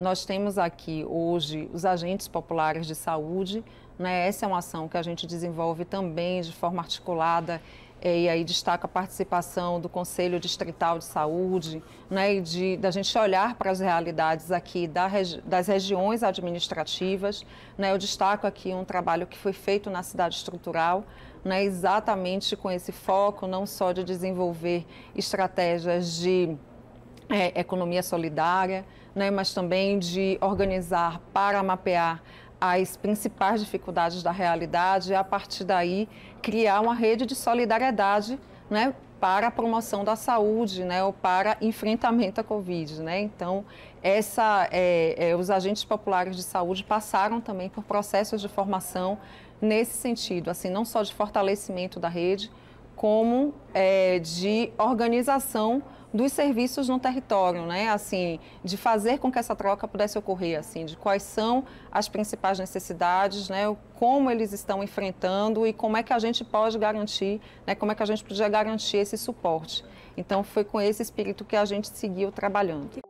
Nós temos aqui hoje os agentes populares de saúde, né? essa é uma ação que a gente desenvolve também de forma articulada eh, e aí destaca a participação do Conselho Distrital de Saúde, né, e de, da gente olhar para as realidades aqui da, das regiões administrativas. Né, eu destaco aqui um trabalho que foi feito na cidade estrutural, né, exatamente com esse foco não só de desenvolver estratégias de é, economia solidária, né, mas também de organizar para mapear as principais dificuldades da realidade e, a partir daí, criar uma rede de solidariedade né, para a promoção da saúde né, ou para enfrentamento à Covid. Né? Então, essa, é, é, os agentes populares de saúde passaram também por processos de formação nesse sentido, assim, não só de fortalecimento da rede, como é, de organização dos serviços no território, né? Assim, de fazer com que essa troca pudesse ocorrer, assim, de quais são as principais necessidades, né? Como eles estão enfrentando e como é que a gente pode garantir, né? Como é que a gente podia garantir esse suporte. Então, foi com esse espírito que a gente seguiu trabalhando.